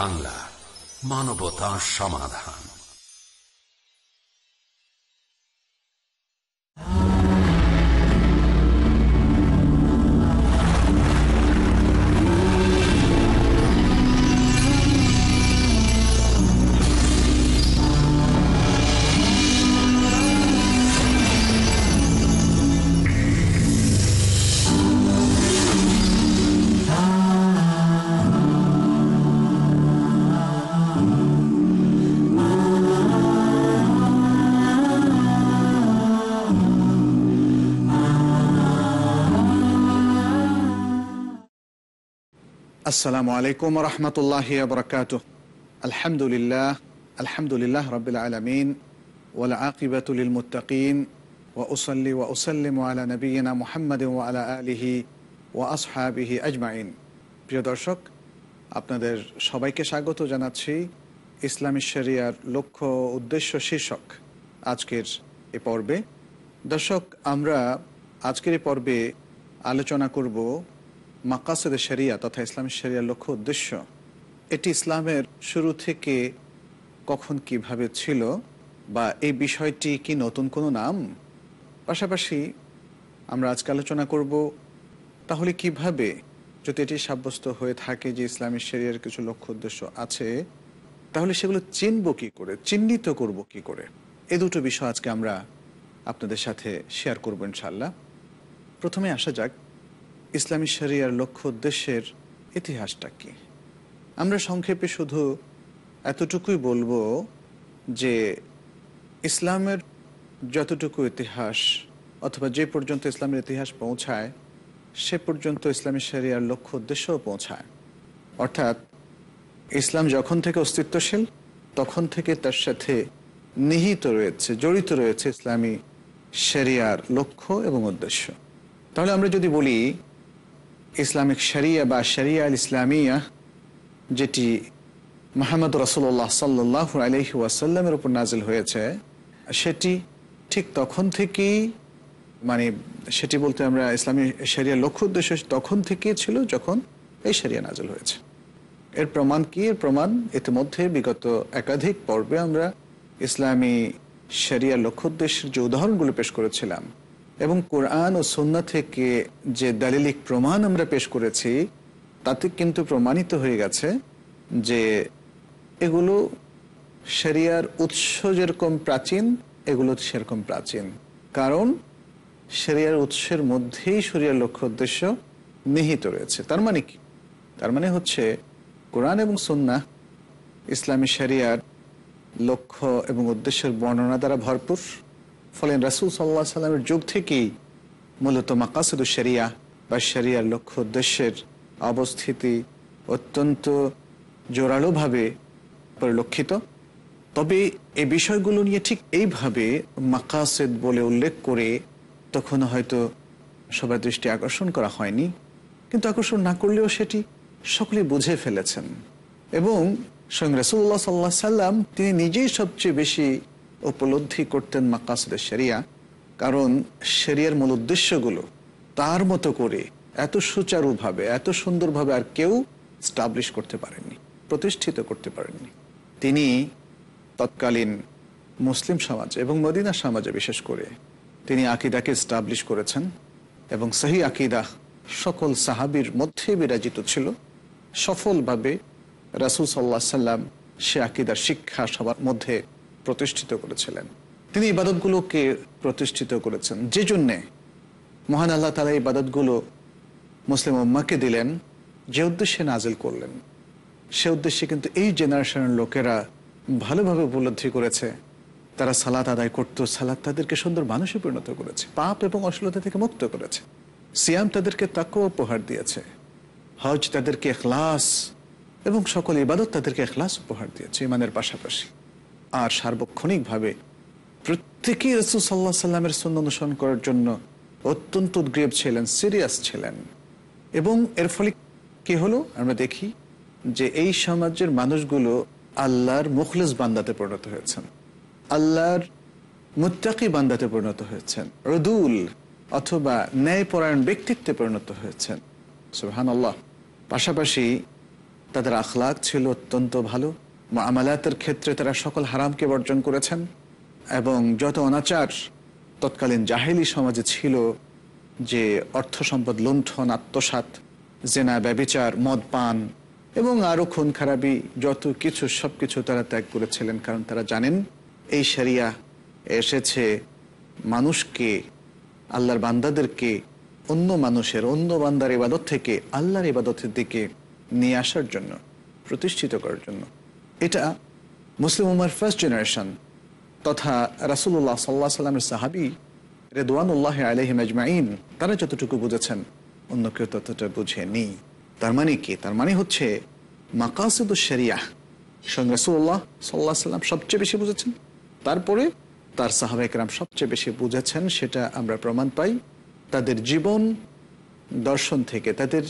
বাংলা মানবতা সমাজ আসসালামু আলাইকুম রহমতুল্লাহ বরকাত আলহামদুলিল্লাহ আলহামদুলিল্লাহ রবিল আলমিন ওলা আকিবাতুলিল মুতাকিন ওয়া উসল্লি ওয়া ওসাল্লিম আলা নবীনা মোহাম্মদ আলা আলিহি ওয়া আসহাবিহি আজমাইন প্রিয় দর্শক আপনাদের সবাইকে স্বাগত জানাচ্ছি ইসলামী শরিয়ার লক্ষ্য উদ্দেশ্য শীর্ষক আজকের এ পর্বে দর্শক আমরা আজকের এ পর্বে আলোচনা করব মাকাসের শরিয়া তথা ইসলামের শরিয়ার লক্ষ্য উদ্দেশ্য এটি ইসলামের শুরু থেকে কখন কিভাবে ছিল বা এই বিষয়টি কি নতুন কোনো নাম পাশাপাশি আমরা আজকে আলোচনা করব তাহলে কিভাবে যদি এটি সাব্যস্ত হয়ে থাকে যে ইসলামের শরিয়ার কিছু লক্ষ্য উদ্দেশ্য আছে তাহলে সেগুলো চিনব কি করে চিহ্নিত করব কি করে এ দুটো বিষয় আজকে আমরা আপনাদের সাথে শেয়ার করবো ইনশাল্লাহ প্রথমে আসা যাক ইসলামী শরিয়ার লক্ষ্য উদ্দেশ্যের ইতিহাসটা কি আমরা সংক্ষেপে শুধু এতটুকুই বলবো যে ইসলামের যতটুকু ইতিহাস অথবা যে পর্যন্ত ইসলামের ইতিহাস পৌঁছায় সে পর্যন্ত ইসলামী শরিয়ার লক্ষ্য উদ্দেশ্যও পৌঁছায় অর্থাৎ ইসলাম যখন থেকে অস্তিত্বশীল তখন থেকে তার সাথে নিহিত রয়েছে জড়িত রয়েছে ইসলামী শরিয়ার লক্ষ্য এবং উদ্দেশ্য তাহলে আমরা যদি বলি ইসলামিক শরিয়া বা শরিয়া আল ইসলামিয়া যেটি মোহাম্মদ রসুল্লাহ সাল্লাহ আলহি ওয়াসাল্লামের উপর নাজিল হয়েছে সেটি ঠিক তখন থেকেই মানে সেটি বলতে আমরা ইসলামী শরিয়া লক্ষ্য উদ্দেশ্য তখন থেকেই ছিল যখন এই শরিয়া নাজিল হয়েছে এর প্রমাণ কি এর প্রমাণ ইতিমধ্যে বিগত একাধিক পর্বে আমরা ইসলামী শরিয়া লক্ষ্য উদ্দেশ্যের যে উদাহরণগুলো পেশ করেছিলাম এবং কোরআন ও সন্না থেকে যে দালিলিক প্রমাণ আমরা পেশ করেছি তাতে কিন্তু প্রমাণিত হয়ে গেছে যে এগুলো শেরিয়ার উৎস যেরকম প্রাচীন এগুলো সেরকম প্রাচীন কারণ শরিয়ার উৎসের মধ্যেই শরিয়ার লক্ষ্য উদ্দেশ্য নিহিত রয়েছে তার মানে কি তার মানে হচ্ছে কোরআন এবং সন্না ইসলামী শরিয়ার লক্ষ্য এবং উদ্দেশ্যের বর্ণনা দ্বারা ভরপুর ফলে রাসুল সাল্লাহ সাল্লামের যুগ থেকেই মূলত মাকাসুদ শরিয়া বা শরিয়ার লক্ষ্য উদ্দেশ্যের অবস্থিতি অত্যন্ত জোরালোভাবে পরিলক্ষিত তবে এই বিষয়গুলো নিয়ে ঠিক এইভাবে মাকাসেদ বলে উল্লেখ করে তখন হয়তো সবার দৃষ্টি আকর্ষণ করা হয়নি কিন্তু আকর্ষণ না করলেও সেটি সকলে বুঝে ফেলেছেন এবং স্বয়ং রাসুল্লাহ সাল্লাহ সাল্লাম তিনি নিজেই সবচেয়ে বেশি উপলব্ধি করতেন মাকাসদ শেরিয়া কারণ সেরিয়ার মূল উদ্দেশ্যগুলো তার মতো করে এত সুচারুভাবে এত সুন্দরভাবে আর কেউ স্টাবলিশ করতে পারেননি প্রতিষ্ঠিত করতে পারেননি তিনি তৎকালীন মুসলিম সমাজ এবং মদিনা সমাজে বিশেষ করে তিনি আকিদাকে স্টাবলিশ করেছেন এবং সহি আকিদা সকল সাহাবির মধ্যে বিরাজিত ছিল সফলভাবে রাসুল সাল্লাহ সাল্লাম সে আকিদার শিক্ষা সবার মধ্যে প্রতিষ্ঠিত করেছিলেন তিনি ইবাদতগুলোকে প্রতিষ্ঠিত করেছেন যে জন্যে মহান আল্লাহ তালা ইবাদতগুলো মুসলিম উম্মাকে দিলেন যে উদ্দেশ্যে নাজিল করলেন সে উদ্দেশ্যে কিন্তু এই জেনারেশনের লোকেরা ভালোভাবে উপলব্ধি করেছে তারা সালাত আদায় করত সালাত তাদেরকে সুন্দর মানুষে পরিণত করেছে পাপ এবং অশ্লতা থেকে মুক্ত করেছে সিয়াম তাদেরকে তাক উপহার দিয়েছে হজ তাদেরকে এখলাস এবং সকল ইবাদত তাদেরকে এখলাস উপহার দিয়েছে ইমানের পাশাপাশি আর সার্বক্ষণিকভাবে প্রত্যেকেই রসুল সাল্লাহ সাল্লামের সন্ন্য অনুসরণ করার জন্য অত্যন্ত উদ্গ্রেব ছিলেন সিরিয়াস ছিলেন এবং এর ফলে কি হলো আমরা দেখি যে এই সমাজের মানুষগুলো আল্লাহর মুখলেস বান্দাতে পরিণত হয়েছেন আল্লাহর মুত্তাকি বান্দাতে পরিণত হয়েছেন রদুল অথবা ন্যায়পরায়ণ ব্যক্তিত্বে পরিণত হয়েছেন সুহান আল্লাহ পাশাপাশি তাদের আখলাখ ছিল অত্যন্ত ভালো আমালাতের ক্ষেত্রে তারা সকল হারামকে বর্জন করেছেন এবং যত অনাচার তৎকালীন জাহেলি সমাজে ছিল যে অর্থ সম্পদ লুণ্ঠন আত্মসাত জেনা ব্যবিচার মদ পান এবং আরও খুন খারাপি যত কিছু সব কিছু তারা ত্যাগ করেছিলেন কারণ তারা জানেন এই সারিয়া এসেছে মানুষকে আল্লাহর বান্দাদেরকে অন্য মানুষের অন্য বান্দার ইবাদত থেকে আল্লাহর ইবাদতের দিকে নিয়ে আসার জন্য প্রতিষ্ঠিত করার জন্য এটা মুসলিম উমার ফার্স্ট জেনারেশন তথা রাসুল্লাহ সাল্লাহ সাল্লামের সাহাবি রেদওয়ানুল্লাহ আলহিম আজমাইন তারা যতটুকু বুঝেছেন অন্য কেউ ততটা বুঝে নি তার মানে কি তার মানে হচ্ছে মাকাসুদ শরিয়াহ স্বয়ং রাসুল্লাহ সাল্লাহ সাল্লাম সবচেয়ে বেশি বুঝেছেন তারপরে তার সাহাবেকরাম সবচেয়ে বেশি বুঝেছেন সেটা আমরা প্রমাণ পাই তাদের জীবন দর্শন থেকে তাদের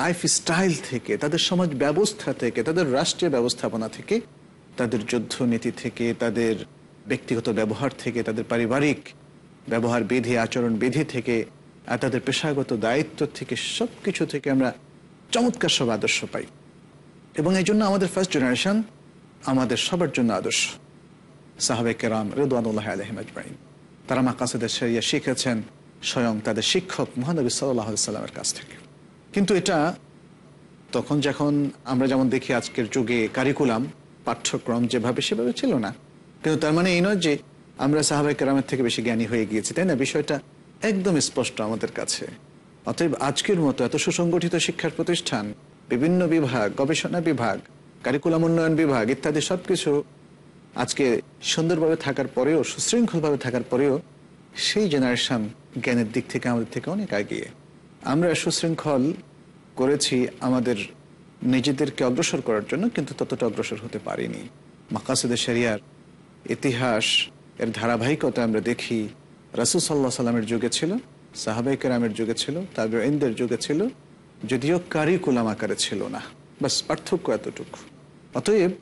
লাইফস্টাইল থেকে তাদের সমাজ ব্যবস্থা থেকে তাদের রাষ্ট্রীয় ব্যবস্থাপনা থেকে তাদের যুদ্ধনীতি থেকে তাদের ব্যক্তিগত ব্যবহার থেকে তাদের পারিবারিক ব্যবহার বিধি আচরণ বিধি থেকে আর তাদের পেশাগত দায়িত্ব থেকে সব কিছু থেকে আমরা চমৎকার সব আদর্শ পাই এবং এই জন্য আমাদের ফার্স্ট জেনারেশন আমাদের সবার জন্য আদর্শ সাহাবে কেরাম রেদওয়ানুল্লাহ আলহিম আজমাইন তারা মাকাসেদের সেরিয়া শিখেছেন স্বয়ং তাদের শিক্ষক মহানবী সাল্লাহ সাল্লামের কাছ থেকে কিন্তু এটা তখন যখন আমরা যেমন দেখি আজকের যুগে কারিকুলাম পাঠ্যক্রম যেভাবে সেভাবে ছিল না কিন্তু তার মানে এই নয় যে আমরা সাহাবাই কারামের থেকে বেশি জ্ঞানী হয়ে গিয়েছি তাই না বিষয়টা একদম স্পষ্ট আমাদের কাছে অতএব আজকের মতো এত সুসংগঠিত শিক্ষার প্রতিষ্ঠান বিভিন্ন বিভাগ গবেষণা বিভাগ কারিকুলাম উন্নয়ন বিভাগ ইত্যাদি সব কিছু আজকে সুন্দরভাবে থাকার পরেও সুশৃঙ্খলভাবে থাকার পরেও সেই জেনারেশন জ্ঞানের দিক থেকে আমাদের থেকে অনেক এগিয়ে আমরা সুশৃঙ্খল করেছি আমাদের নিজেদেরকে অগ্রসর করার জন্য কিন্তু ততটা অগ্রসর হতে পারিনি মাকাসুদের শরিয়ার ইতিহাস এর ধারাবাহিকতা আমরা দেখি রাসুল সাল্লাহ সাল্লামের যুগে ছিল সাহাবাই কেরামের যুগে ছিল তাবে ইন্দের যুগে ছিল যদিও কারিকুলাম আকারে ছিল না বাস পার্থক্য এতটুকু অতএব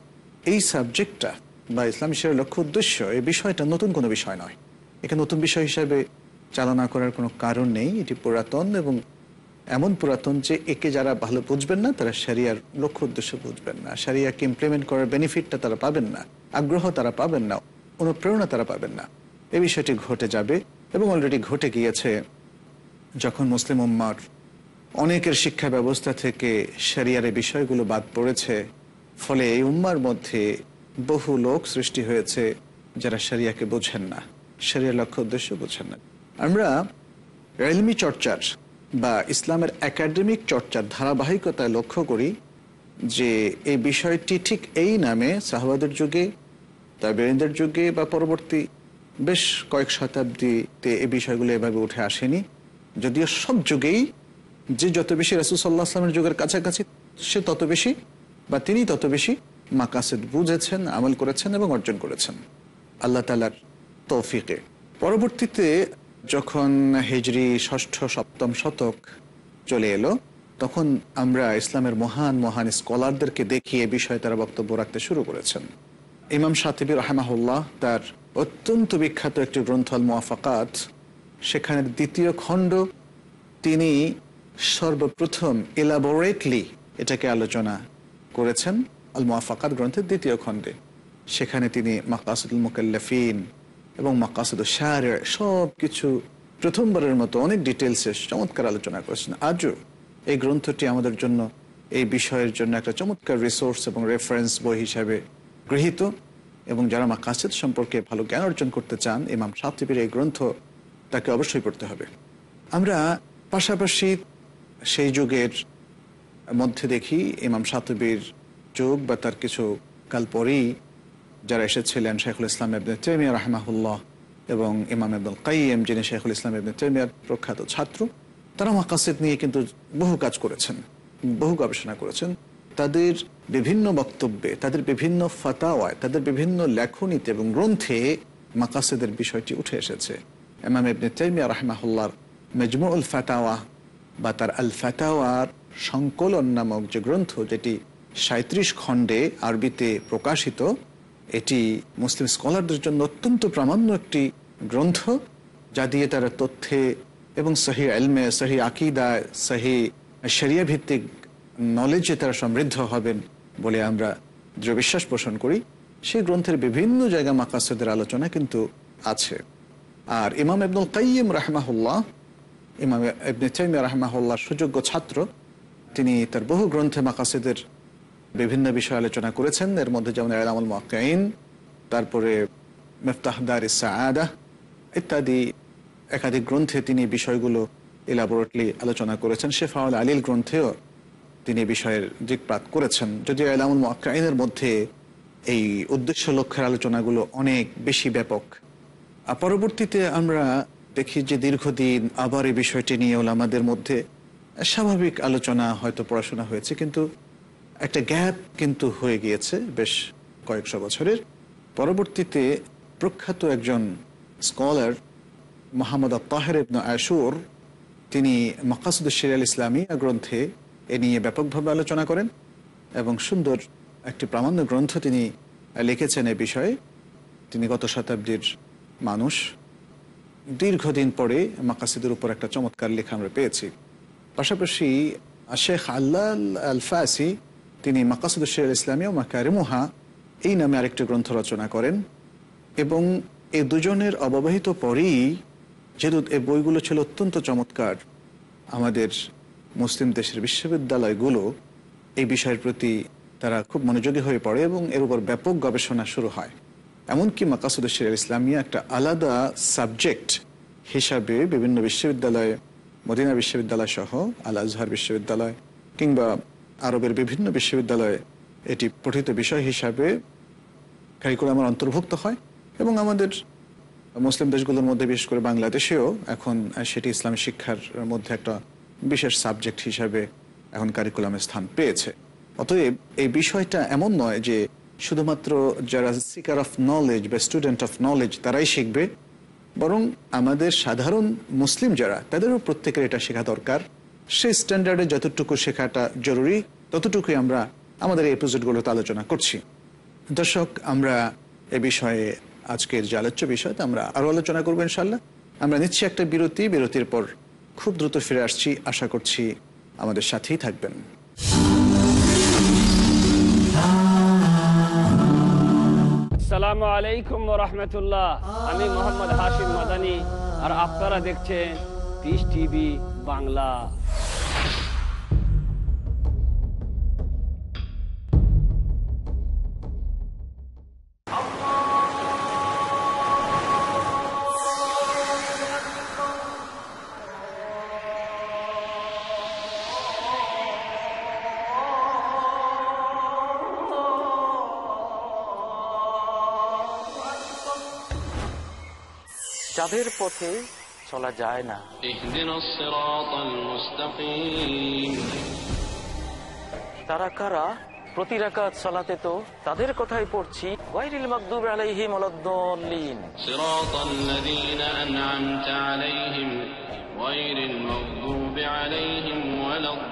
এই সাবজেক্টটা বা ইসলাম শিক্ষার লক্ষ্য উদ্দেশ্য এই বিষয়টা নতুন কোনো বিষয় নয় একে নতুন বিষয় হিসাবে চালনা করার কোনো কারণ নেই এটি পুরাতন এবং এমন পুরাতন যে একে যারা ভালো বুঝবেন না তারা সারিয়ার লক্ষ্য উদ্দেশ্য বুঝবেন না সারিয়াকে ইমপ্লিমেন্ট করার বেনিফিটটা তারা পাবেন না আগ্রহ তারা পাবেন না অনুপ্রেরণা তারা পাবেন না এই বিষয়টি ঘটে যাবে এবং অলরেডি ঘটে গিয়েছে যখন মুসলিম উম্মার অনেকের শিক্ষা ব্যবস্থা থেকে সারিয়ার বিষয়গুলো বাদ পড়েছে ফলে এই উম্মার মধ্যে বহু লোক সৃষ্টি হয়েছে যারা সারিয়াকে বোঝেন না সারিয়ার লক্ষ্য উদ্দেশ্য বোঝেন না আমরা রেলমি চর্চার বা ইসলামের একাডেমিক চর্চার ধারাবাহিকতায় লক্ষ্য করি যে এই বিষয়টি ঠিক এই নামে সাহবাদের যুগে তাবেরিনদের যুগে বা পরবর্তী বেশ কয়েক শতাব্দীতে এই বিষয়গুলো এভাবে উঠে আসেনি যদিও সব যুগেই যে যত বেশি রাসুল সাল্লাহ আসলামের যুগের কাছাকাছি সে তত বেশি বা তিনি তত বেশি মাকাসেদ বুঝেছেন আমল করেছেন এবং অর্জন করেছেন আল্লাহ তালার তৌফিকে পরবর্তীতে যখন হিজরি ষষ্ঠ সপ্তম শতক চলে এলো তখন আমরা ইসলামের মহান মহান স্কলারদেরকে দেখিয়ে বিষয়ে তারা বক্তব্য রাখতে শুরু করেছেন ইমাম সাতিবির রহমাহুল্লাহ তার অত্যন্ত বিখ্যাত একটি গ্রন্থল মোয়াফাকাত সেখানের দ্বিতীয় খণ্ড তিনি সর্বপ্রথম এলাবোরেটলি এটাকে আলোচনা করেছেন আল মোয়াফাকাত গ্রন্থের দ্বিতীয় খণ্ডে সেখানে তিনি মাকাসুল মুকাল্লাফিন এবং মাকাসুদ সার সব কিছু প্রথমবারের মতো অনেক ডিটেলসে চমৎকার আলোচনা করেছেন আজও এই গ্রন্থটি আমাদের জন্য এই বিষয়ের জন্য একটা চমৎকার রিসোর্স এবং রেফারেন্স বই হিসাবে গৃহীত এবং যারা মাকাসেদ সম্পর্কে ভালো জ্ঞান অর্জন করতে চান ইমাম সাহতিবির এই গ্রন্থ তাকে অবশ্যই পড়তে হবে আমরা পাশাপাশি সেই যুগের মধ্যে দেখি ইমাম সাতবীর যুগ বা তার কিছু কাল পরেই যারা এসেছিলেন শেখুল ইসলাম এবনে তেমিয়া রাহমাহুল্লাহ এবং ইমাম আব্দুল কাইম যিনি শেখুল ইসলাম এবনে তেমিয়ার প্রখ্যাত ছাত্র তারা মাকাসেদ নিয়ে কিন্তু বহু কাজ করেছেন বহু গবেষণা করেছেন তাদের বিভিন্ন বক্তব্যে তাদের বিভিন্ন ফতাওয়ায় তাদের বিভিন্ন লেখনীতে এবং গ্রন্থে মাকাসেদের বিষয়টি উঠে এসেছে এমাম এবনে তেমিয়া রাহমাহুল্লার মেজমুল ফাতাওয়া বা তার আল ফাতাওয়ার সংকলন নামক যে গ্রন্থ যেটি সাঁত্রিশ খণ্ডে আরবিতে প্রকাশিত এটি মুসলিম স্কলারদের জন্য অত্যন্ত প্রামাণ্য একটি গ্রন্থ যা দিয়ে তারা তথ্যে এবং সহি আলমে সহি আকিদায় সহি সেরিয়া ভিত্তিক নলেজে তারা সমৃদ্ধ হবেন বলে আমরা দৃঢ় বিশ্বাস পোষণ করি সেই গ্রন্থের বিভিন্ন জায়গা মাকাসদের আলোচনা কিন্তু আছে আর ইমাম আব্দুল কাইম রাহমাহুল্লাহ ইমাম ইবনে চাইম রাহমাহুল্লাহ সুযোগ্য ছাত্র তিনি তার বহু গ্রন্থে মাকাসেদের বিভিন্ন বিষয়ে আলোচনা করেছেন এর মধ্যে যেমন এলামুল মকাইন তারপরে মেফতাহদার সাদা ইত্যাদি একাধিক গ্রন্থে তিনি বিষয়গুলো এলাবোরেটলি আলোচনা করেছেন শেফাউল আলীল গ্রন্থেও তিনি বিষয়ের দিকপাত করেছেন যদিও এলামুল মক্কাইনের মধ্যে এই উদ্দেশ্য লক্ষ্যের আলোচনাগুলো অনেক বেশি ব্যাপক পরবর্তীতে আমরা দেখি যে দীর্ঘদিন আবার এই বিষয়টি নিয়ে ওলামাদের মধ্যে স্বাভাবিক আলোচনা হয়তো পড়াশোনা হয়েছে কিন্তু একটা গ্যাপ কিন্তু হয়ে গিয়েছে বেশ কয়েকশো বছরের পরবর্তীতে প্রখ্যাত একজন scholar Muhammad Tahir ibn Ashur তিনি মকাসুদ শিরিয়াল ইসলামী গ্রন্থে এ নিয়ে ব্যাপকভাবে আলোচনা করেন এবং সুন্দর একটি প্রামাণ্য গ্রন্থ তিনি লিখেছেন এ বিষয়ে তিনি গত শতাব্দীর মানুষ দীর্ঘদিন পরে মাকাসিদের উপর একটা চমৎকার লেখা আমরা পেয়েছি পাশাপাশি শেখ আল্লাহ আল ফাসি তিনি মাকাসুদ শের ইসলামী ও মাকারিমুহা এই নামে আরেকটি গ্রন্থ রচনা করেন এবং এ দুজনের অববাহিত পরেই যেহেতু এ বইগুলো ছিল অত্যন্ত চমৎকার আমাদের মুসলিম দেশের বিশ্ববিদ্যালয়গুলো এই বিষয়ের প্রতি তারা খুব মনোযোগী হয়ে পড়ে এবং এর উপর ব্যাপক গবেষণা শুরু হয় এমনকি মাকাসুদ শের ইসলামী একটা আলাদা সাবজেক্ট হিসাবে বিভিন্ন বিশ্ববিদ্যালয়ে মদিনা বিশ্ববিদ্যালয় সহ আল আজহার বিশ্ববিদ্যালয় কিংবা আরবের বিভিন্ন বিশ্ববিদ্যালয়ে এটি পঠিত বিষয় হিসাবে কারিকুলামের অন্তর্ভুক্ত হয় এবং আমাদের মুসলিম দেশগুলোর মধ্যে বিশেষ করে বাংলাদেশেও এখন সেটি ইসলামী শিক্ষার মধ্যে একটা বিশেষ সাবজেক্ট হিসাবে এখন কারিকুলামে স্থান পেয়েছে অতএব এই বিষয়টা এমন নয় যে শুধুমাত্র যারা সিকার অফ নলেজ বা স্টুডেন্ট অফ নলেজ তারাই শিখবে বরং আমাদের সাধারণ মুসলিম যারা তাদেরও প্রত্যেকের এটা শেখা দরকার সেই স্ট্যান্ডার্ডে যতটুকু শেখাটা জরুরি ততটুকুই আমরা আমাদের এই এপিসোডগুলোতে আলোচনা করছি দর্শক আমরা এ বিষয়ে আজকের যে আলোচ্য বিষয়তে আমরা আরও আলোচনা করবো ইনশাল্লাহ আমরা নিচ্ছি একটা বিরতি বিরতির পর খুব দ্রুত ফিরে আসছি আশা করছি আমাদের সাথেই থাকবেন আসসালামু আলাইকুম রহমতুল্লাহ আমি মোহাম্মদ হাশিম মাদানি আর আপনারা দেখছেন পিস টিভি বাংলা তাদের পথে চলা যায় না তারা কারা প্রতি রাকাত চলাতে তো তাদের কথাই পড়ছি ওয়াইরিল মাকদুব আলাইহিম আলাদদাল্লিন সিরাতাল লাযিনা আন'আমতা আলাইহিম ওয়াইরিল মাকদুব আলাইহিম ওয়ালাদ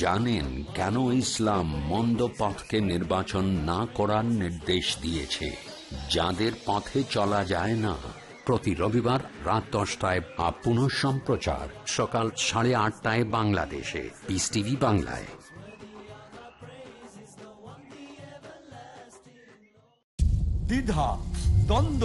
জানেন কেন ইসলাম মন্দ পথকে নির্বাচন না করার নির্দেশ দিয়েছে যাদের পথে চলা যায় না প্রতি রবিবার রাত দশটায় বা পুনঃ সম্প্রচার সকাল সাড়ে আটটায় বাংলাদেশে পিস টিভি বাংলায় দ্বিধা দ্বন্দ্ব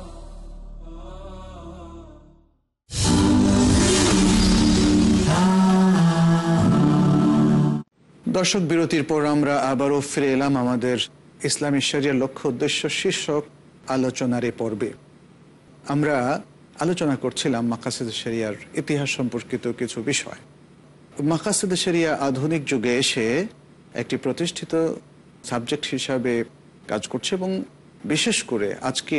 দর্শক বিরতির পর আমরা আবারও ফিরে এলাম আমাদের ইসলাম শরিয়ার লক্ষ্য উদ্দেশ্য শীর্ষক আলোচনার এ পর্বে আমরা আলোচনা করছিলাম মাকাসেদ শরিয়ার ইতিহাস সম্পর্কিত কিছু বিষয় মাকাসেদ শরিয়া আধুনিক যুগে এসে একটি প্রতিষ্ঠিত সাবজেক্ট হিসাবে কাজ করছে এবং বিশেষ করে আজকে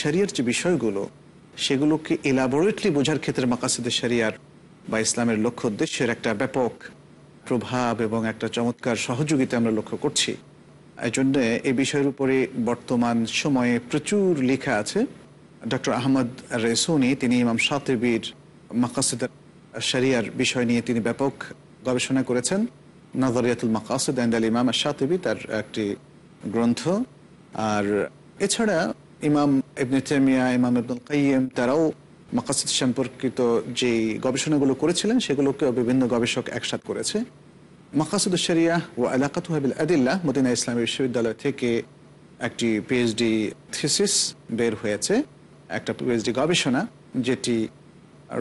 শরিয়ার যে বিষয়গুলো সেগুলোকে এলাবোরেটলি বোঝার ক্ষেত্রে মাকাসেদ শরিয়ার বা ইসলামের লক্ষ্য উদ্দেশ্যের একটা ব্যাপক প্রভাব এবং একটা চমৎকার সহযোগিতা আমরা লক্ষ্য করছি এই জন্যে এই বিষয়ের উপরে বর্তমান সময়ে প্রচুর লেখা আছে ডক্টর আহমদ রেসুনি তিনি ইমাম সাতেবীর মাকাসিদ শরিয়ার বিষয় নিয়ে তিনি ব্যাপক গবেষণা করেছেন নজরিয়াতুল মাকাসিদ অ্যান্ড আল ইমাম সাতেবি তার একটি গ্রন্থ আর এছাড়া ইমাম ইবনে তেমিয়া ইমাম ইবনুল কাইম তারাও মাকাসিদ সম্পর্কিত যে গবেষণাগুলো করেছিলেন সেগুলোকেও বিভিন্ন গবেষক একসাথ করেছে মাকাসুদ শরিয়া ও এলাকাত হাবিল আদিল্লা মদিনা ইসলামী বিশ্ববিদ্যালয় থেকে একটি পিএইচডি থিসিস বের হয়েছে একটা পিএইচডি গবেষণা যেটি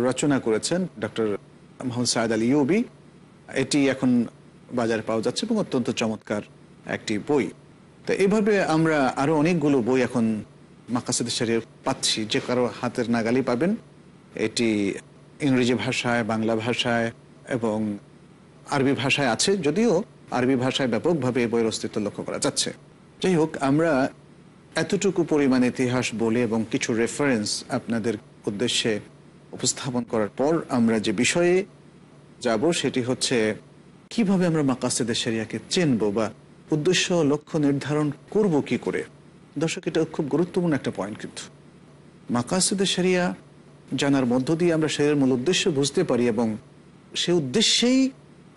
রচনা করেছেন doctor Muhammad Sayed Ali Yubi এটি এখন বাজারে পাওয়া যাচ্ছে এবং অত্যন্ত চমৎকার একটি বই তো এইভাবে আমরা আরও অনেকগুলো বই এখন মাকাসুদ শরীর পাচ্ছি যে কারো হাতের নাগালি পাবেন এটি ইংরেজি ভাষায় বাংলা ভাষায় এবং আরবি ভাষায় আছে যদিও আরবি ভাষায় ব্যাপকভাবে এই বইয়ের অস্তিত্ব লক্ষ্য করা যাচ্ছে যাই হোক আমরা এতটুকু পরিমাণ ইতিহাস বলে এবং কিছু রেফারেন্স আপনাদের উদ্দেশ্যে উপস্থাপন করার পর আমরা যে বিষয়ে যাব সেটি হচ্ছে কিভাবে আমরা মাকাসেদের সেরিয়াকে চেনব বা উদ্দেশ্য লক্ষ্য নির্ধারণ করব কি করে দর্শক এটা খুব গুরুত্বপূর্ণ একটা পয়েন্ট কিন্তু মাকাসুদে সেরিয়া জানার মধ্য দিয়ে আমরা সেরিয়ার মূল উদ্দেশ্য বুঝতে পারি এবং সে উদ্দেশ্যেই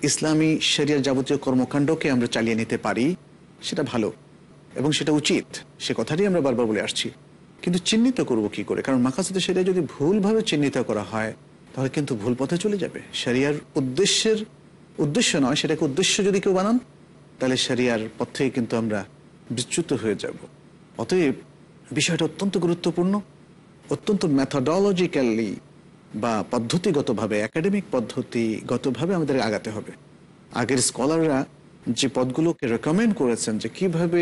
ইসলামী সেরিয়ার যাবতীয় কর্মকাণ্ডকে আমরা চালিয়ে নিতে পারি সেটা ভালো এবং সেটা উচিত সে কথাটি আমরা বারবার বলে আসছি কিন্তু চিহ্নিত করব কি করে কারণ মাকাসুদে সেরিয়া যদি ভুলভাবে চিহ্নিত করা হয় তাহলে কিন্তু ভুল পথে চলে যাবে সেরিয়ার উদ্দেশ্যের উদ্দেশ্য নয় সেটাকে উদ্দেশ্য যদি কেউ বানান তাহলে সেরিয়ার থেকে কিন্তু আমরা বিচ্যুত হয়ে যাব অতএব বিষয়টা অত্যন্ত গুরুত্বপূর্ণ অত্যন্ত ম্যাথাডলজিক্যালি বা পদ্ধতিগতভাবে একাডেমিক পদ্ধতিগতভাবে আমাদের আগাতে হবে আগের স্কলাররা যে পদগুলোকে রেকমেন্ড করেছেন যে কিভাবে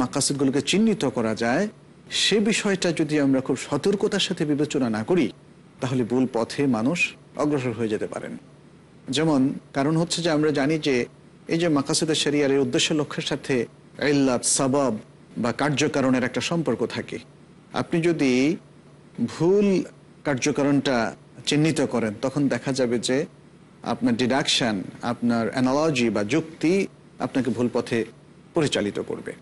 মাকাসিদগুলোকে চিহ্নিত করা যায় সে বিষয়টা যদি আমরা খুব সতর্কতার সাথে বিবেচনা না করি তাহলে ভুল পথে মানুষ অগ্রসর হয়ে যেতে পারেন যেমন কারণ হচ্ছে যে আমরা জানি যে এই যে মাকাসিদের শরিয়ারের উদ্দেশ্য লক্ষ্যের সাথে ইল্লাত সাবাব বা কার্যকারণের একটা সম্পর্ক থাকে আপনি যদি ভুল কার্যকারণটা চিহ্নিত করেন তখন দেখা যাবে যে আপনার ডিডাকশান আপনার অ্যানালজি বা যুক্তি আপনাকে ভুল পথে পরিচালিত করবে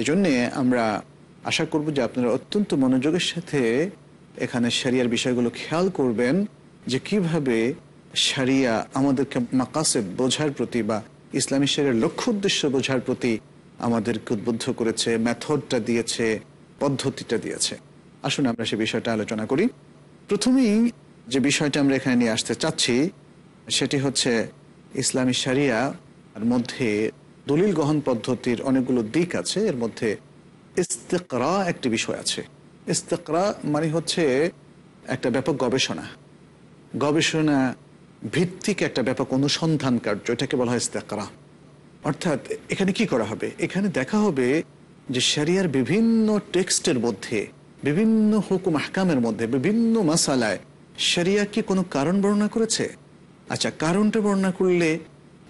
এই জন্যে আমরা আশা করব যে আপনারা অত্যন্ত মনোযোগের সাথে এখানে সারিয়ার বিষয়গুলো খেয়াল করবেন যে কিভাবে সারিয়া আমাদেরকে মাকাসে বোঝার প্রতি বা ইসলামী সারিয়ার লক্ষ্য উদ্দেশ্য বোঝার প্রতি আমাদেরকে উদ্বুদ্ধ করেছে মেথডটা দিয়েছে পদ্ধতিটা দিয়েছে আসুন আমরা সে বিষয়টা আলোচনা করি প্রথমেই যে বিষয়টা আমরা এখানে নিয়ে আসতে চাচ্ছি সেটি হচ্ছে ইসলামী সারিয়া মধ্যে দলিল গ্রহণ পদ্ধতির অনেকগুলো দিক আছে এর মধ্যে ইস্তেকরা একটি বিষয় আছে ইস্তেকরা মানে হচ্ছে একটা ব্যাপক গবেষণা গবেষণা ভিত্তিক একটা ব্যাপক অনুসন্ধান কার্য এটাকে বলা হয় ইস্তেকরা অর্থাৎ এখানে কি করা হবে এখানে দেখা হবে যে শরিয়ার বিভিন্ন টেক্সটের মধ্যে বিভিন্ন হুকুম হাকামের মধ্যে বিভিন্ন মাসালায় শরিয়া কি কোনো কারণ বর্ণনা করেছে আচ্ছা কারণটা বর্ণনা করলে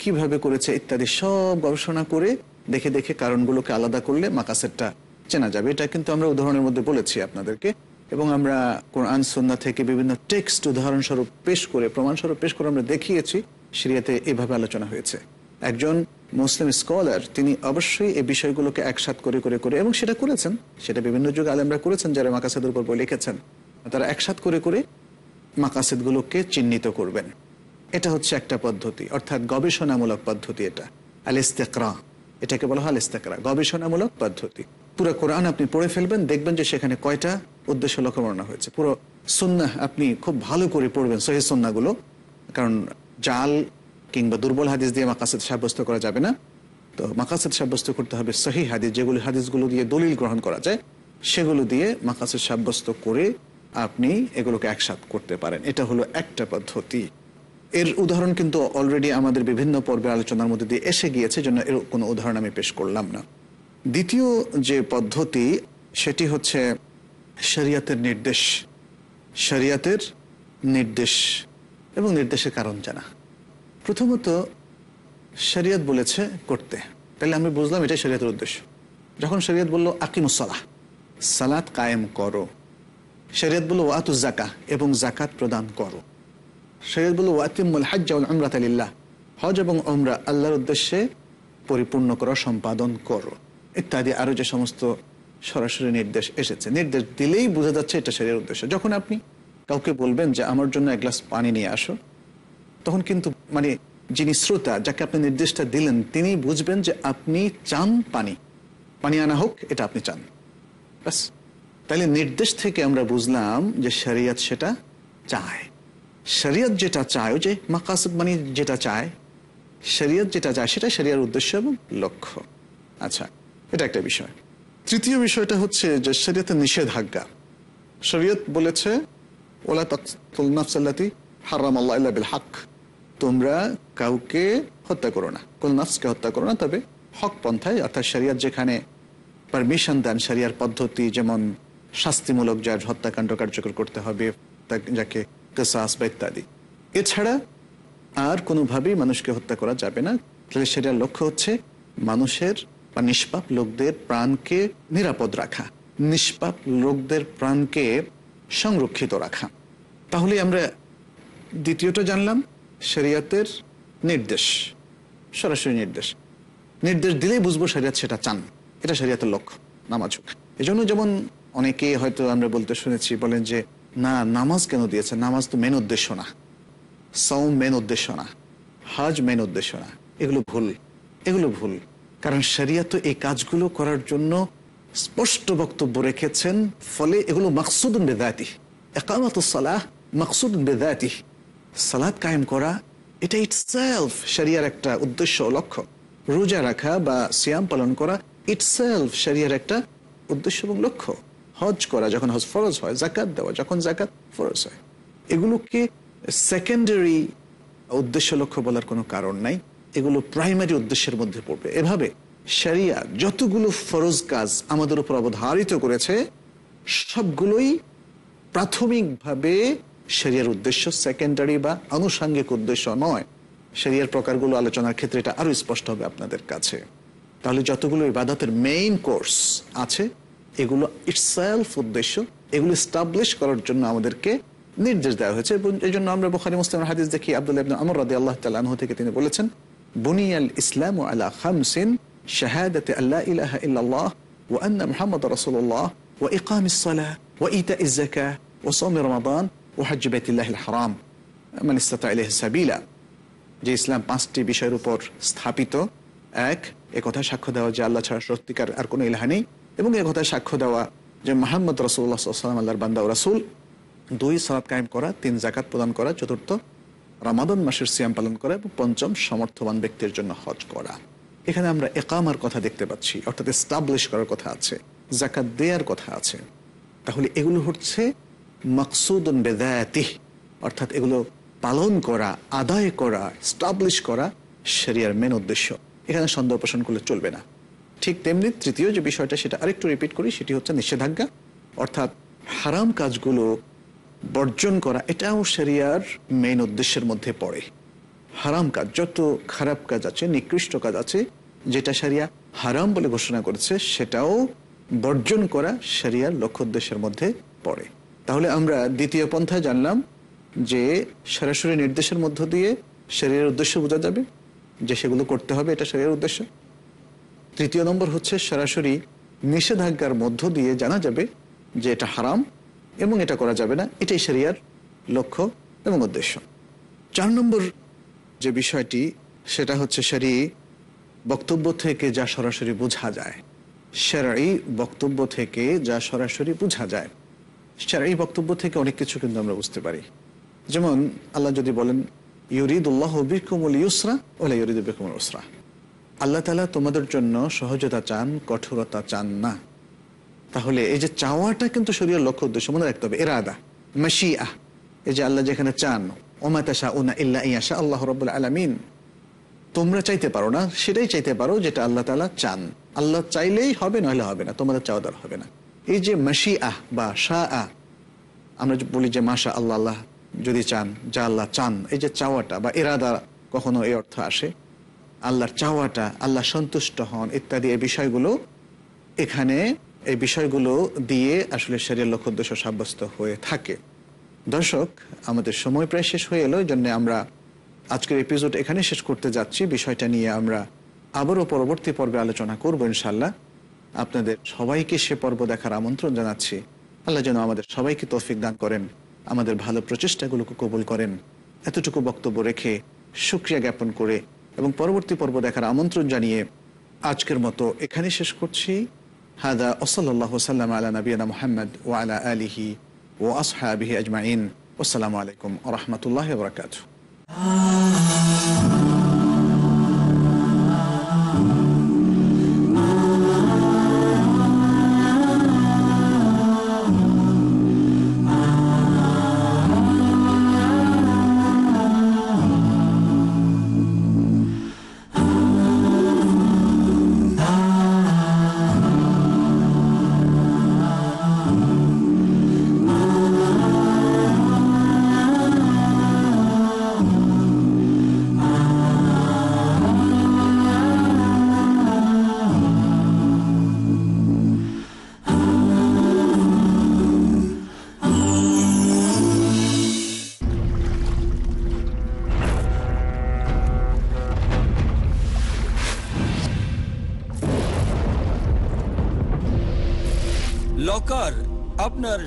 কিভাবে করেছে ইত্যাদি সব গবেষণা করে দেখে দেখে কারণগুলোকে আলাদা করলে মাকাসেরটা চেনা যাবে এটা কিন্তু আমরা উদাহরণের মধ্যে বলেছি আপনাদেরকে এবং আমরা কোরআন সন্ধ্যা থেকে বিভিন্ন টেক্সট উদাহরণস্বরূপ পেশ করে প্রমাণস্বরূপ পেশ করে আমরা দেখিয়েছি সিরিয়াতে এভাবে আলোচনা হয়েছে একজন মুসলিম স্কলার তিনি অবশ্যই এই বিষয়গুলোকে একসাথ করে করে করে এবং সেটা করেছেন সেটা বিভিন্ন যুগে আলেমরা করেছেন যারা মাকাসেদের উপর বই লিখেছেন তারা একসাথ করে করে মাকাসেদগুলোকে চিহ্নিত করবেন এটা হচ্ছে একটা পদ্ধতি অর্থাৎ গবেষণামূলক পদ্ধতি এটা আল এটাকে বলা হয় আল গবেষণামূলক পদ্ধতি পুরো কোরআন আপনি পড়ে ফেলবেন দেখবেন যে সেখানে কয়টা উদ্দেশ্য লক্ষ্য বর্ণনা হয়েছে পুরো সন্না আপনি খুব ভালো করে পড়বেন সহি সন্ন্যাগুলো কারণ জাল কিংবা দুর্বল হাদিস দিয়ে মাকাসাদ সাব্যস্ত করা যাবে না তো মাকাসাদ সাব্যস্ত করতে হবে সহি হাদিস যেগুলি হাদিসগুলো দিয়ে দলিল গ্রহণ করা যায় সেগুলো দিয়ে মাকাসাদ সাব্যস্ত করে আপনি এগুলোকে একসাথ করতে পারেন এটা হলো একটা পদ্ধতি এর উদাহরণ কিন্তু অলরেডি আমাদের বিভিন্ন পর্বে আলোচনার মধ্যে দিয়ে এসে গিয়েছে জন্য এর কোনো উদাহরণ আমি পেশ করলাম না দ্বিতীয় যে পদ্ধতি সেটি হচ্ছে শরিয়াতের নির্দেশ শরিয়াতের নির্দেশ এবং নির্দেশের কারণ জানা প্রথমত শরিয়ত বলেছে করতে তাহলে আমি বুঝলাম এটাই শরিয়তের উদ্দেশ্য যখন বললো আকিম আকিমুসলাহ সালাত কায়েম করো শরিয়ত বললো ওয়াতু জাকা এবং জাকাত প্রদান করো শরিয়ত বললো ওয়াতিমুল হাজ্জাউল আমরাত আলিল্লাহ হজ এবং ওমরা আল্লাহর উদ্দেশ্যে পরিপূর্ণ করো সম্পাদন করো ইত্যাদি আরও যে সমস্ত সরাসরি নির্দেশ এসেছে নির্দেশ দিলেই বোঝা যাচ্ছে এটা শরীরের উদ্দেশ্য যখন আপনি কাউকে বলবেন যে আমার জন্য এক গ্লাস পানি নিয়ে আসো তখন কিন্তু মানে যিনি শ্রোতা যাকে আপনি নির্দেশটা দিলেন তিনি বুঝবেন যে আপনি চান পানি পানি আনা হোক এটা আপনি চান ব্যাস তাহলে নির্দেশ থেকে আমরা বুঝলাম যে শরিয়ত সেটা চায় শরিয়ত যেটা চায় যে মাকাসব মানি যেটা চায় শরিয়ত যেটা চায় সেটা শরিয়ার উদ্দেশ্য এবং লক্ষ্য আচ্ছা এটা একটা বিষয় তৃতীয় বিষয়টা হচ্ছে যে শরিয়তের নিষেধাজ্ঞা শরিয়ত বলেছে ওলা তৎনাফসাল্লাতি হারাম আল্লাহ বিল হাক তোমরা কাউকে হত্যা করো না কোন নাফসকে হত্যা করো না তবে হক পন্থায় অর্থাৎ সারিয়ার যেখানে পারমিশন দেন সারিয়ার পদ্ধতি যেমন শাস্তিমূলক যার হত্যাকাণ্ড কার্যকর করতে হবে যাকে কেসাস বা ইত্যাদি এছাড়া আর কোনোভাবেই মানুষকে হত্যা করা যাবে না তাহলে সেটার লক্ষ্য হচ্ছে মানুষের বা নিষ্পাপ লোকদের প্রাণকে নিরাপদ রাখা নিষ্পাপ লোকদের প্রাণকে সংরক্ষিত রাখা তাহলে আমরা দ্বিতীয়টা জানলাম শরিয়াতের নির্দেশ সরাসরি নির্দেশ নির্দেশ দিলেই বুঝবো শরিয়াত সেটা চান এটা শরিয়াতের লক্ষ্য নামাজ হোক এজন্য যেমন অনেকেই হয়তো আমরা বলতে শুনেছি বলেন যে না নামাজ কেন দিয়েছে নামাজ তো মেন উদ্দেশ্য না সৌম মেন উদ্দেশ্য না হাজ মেন উদ্দেশ্য না এগুলো ভুল এগুলো ভুল কারণ শরিয়া তো এই কাজগুলো করার জন্য স্পষ্ট বক্তব্য রেখেছেন ফলে এগুলো মাকসুদ বেদায়তি একামত সালাহ মাকসুদ বেদায়াতি সালাদ কায়েম করা এটা ইটসেলফ শরিয়ার একটা উদ্দেশ্য লক্ষ্য রোজা রাখা বা সিয়াম পালন করা ইটসেলফ শরিয়ার একটা উদ্দেশ্য এবং লক্ষ্য হজ করা যখন হজ ফরজ হয় জাকাত দেওয়া যখন জাকাত ফরজ হয় এগুলোকে সেকেন্ডারি উদ্দেশ্য লক্ষ্য বলার কোনো কারণ নাই এগুলো প্রাইমারি উদ্দেশ্যের মধ্যে পড়বে এভাবে শরিয়া যতগুলো ফরজ কাজ আমাদের উপর অবধারিত করেছে সবগুলোই প্রাথমিকভাবে শরিয়ার উদ্দেশ্য সেকেন্ডারি বা আনুষাঙ্গিক উদ্দেশ্য নয় শরিয়ার প্রকারগুলো আলোচনার ক্ষেত্রে এটা আরও স্পষ্ট হবে আপনাদের কাছে তাহলে যতগুলো ইবাদতের মেইন কোর্স আছে এগুলো ইটসেলফ উদ্দেশ্য এগুলো স্টাবলিশ করার জন্য আমাদেরকে নির্দেশ দেওয়া হয়েছে এবং এই জন্য আমরা বোখারি মুসলিম হাদিস দেখি আব্দুল ইবনে আমর রাদি আল্লাহ তাল্লাহ থেকে তিনি বলেছেন বুনিয়াল ইসলাম আলা খামসিন শাহাদাতে আল্লাহ ইলাহা ইল্লাল্লাহ ওয়া আন্না মুহাম্মাদ রাসূলুল্লাহ ওয়া ইকামিস সালাহ ওয়া ইতা ইজ যাকাহ ওয়া সাওম রমাদান ওহাজ্য বেতিল্লাহ হারাম মানে সাবিলা যে ইসলাম পাঁচটি বিষয়ের উপর স্থাপিত এক একথা সাক্ষ্য দেওয়া যে আল্লাহ ছাড়া সত্যিকার আর কোনো ইলাহা নেই এবং কথা সাক্ষ্য দেওয়া যে মাহমদ রসুল্লাহ সাল্লাম আল্লাহর বান্দা রাসুল দুই সালাদ কায়েম করা তিন জাকাত প্রদান করা চতুর্থ রামাদন মাসের সিয়াম পালন করা এবং পঞ্চম সমর্থবান ব্যক্তির জন্য হজ করা এখানে আমরা একামার কথা দেখতে পাচ্ছি অর্থাৎ এস্টাবলিশ করার কথা আছে জাকাত দেওয়ার কথা আছে তাহলে এগুলো হচ্ছে মকসুদন বেদায়াতিহ অর্থাৎ এগুলো পালন করা আদায় করা স্টাবলিশ করা সেরিয়ার মেন উদ্দেশ্য এখানে সন্দেহ পোষণ করলে চলবে না ঠিক তেমনি তৃতীয় যে বিষয়টা সেটা আরেকটু রিপিট করি সেটি হচ্ছে নিষেধাজ্ঞা অর্থাৎ হারাম কাজগুলো বর্জন করা এটাও সেরিয়ার মেন উদ্দেশ্যের মধ্যে পড়ে হারাম কাজ যত খারাপ কাজ আছে নিকৃষ্ট কাজ আছে যেটা সারিয়া হারাম বলে ঘোষণা করেছে সেটাও বর্জন করা সেরিয়ার লক্ষ্য উদ্দেশ্যের মধ্যে পড়ে তাহলে আমরা দ্বিতীয় পন্থায় জানলাম যে সরাসরি নির্দেশের মধ্য দিয়ে শরীরের উদ্দেশ্য বোঝা যাবে যে সেগুলো করতে হবে এটা শরীরের উদ্দেশ্য তৃতীয় নম্বর হচ্ছে সরাসরি নিষেধাজ্ঞার মধ্য দিয়ে জানা যাবে যে এটা হারাম এবং এটা করা যাবে না এটাই সেরিয়ার লক্ষ্য এবং উদ্দেশ্য চার নম্বর যে বিষয়টি সেটা হচ্ছে সেরি বক্তব্য থেকে যা সরাসরি বোঝা যায় সেরাই বক্তব্য থেকে যা সরাসরি বোঝা যায় সেটার এই বক্তব্য থেকে অনেক কিছু কিন্তু আমরা বুঝতে পারি যেমন আল্লাহ যদি বলেন ইউরিদুল্লাহ বিকুমুল ইউসরা ওলা ইউরিদ বিকুমুল উসরা আল্লাহ তালা তোমাদের জন্য সহজতা চান কঠোরতা চান না তাহলে এই যে চাওয়াটা কিন্তু শরীরের লক্ষ্য উদ্দেশ্য মনে রাখতে হবে এরাদা মাসি আহ এই যে আল্লাহ যেখানে চান ওমাতাশা উনা ইল্লা ইয়াশা আল্লাহ রবুল আলমিন তোমরা চাইতে পারো না সেটাই চাইতে পারো যেটা আল্লাহ তালা চান আল্লাহ চাইলেই হবে নইলে হবে না তোমাদের চাওয়া হবে না এই যে মাসি আহ বা শাহ আহ আমরা বলি যে মাসা আল্লাহ আল্লাহ যদি চান যা আল্লাহ চান এই যে চাওয়াটা বা এরাদা কখনো এই অর্থ আসে আল্লাহর চাওয়াটা আল্লাহ সন্তুষ্ট হন ইত্যাদি এই বিষয়গুলো এখানে এই বিষয়গুলো দিয়ে আসলে শরীরের লক্ষ্য দোষ সাব্যস্ত হয়ে থাকে দর্শক আমাদের সময় প্রায় শেষ হয়ে এলো জন্য আমরা আজকের এপিসোড এখানে শেষ করতে যাচ্ছি বিষয়টা নিয়ে আমরা আবারও পরবর্তী পর্বে আলোচনা করবো ইনশাল্লাহ আপনাদের সবাইকে সে পর্ব দেখার আমন্ত্রণ জানাচ্ছি আল্লাহ যেন আমাদের সবাইকে তৌফিক দান করেন আমাদের ভালো প্রচেষ্টাগুলোকে কবুল করেন এতটুকু বক্তব্য রেখে সুক্রিয়া জ্ঞাপন করে এবং পরবর্তী পর্ব দেখার আমন্ত্রণ জানিয়ে আজকের মতো এখানে শেষ করছি হাদা ওসল্লাহ সাল্লাম আলা নবীনা মোহাম্মদ ও আলা আলিহি ও আসহাবিহি আজমাইন আসসালামু আলাইকুম আ রহমতুল্লাহ বরকাত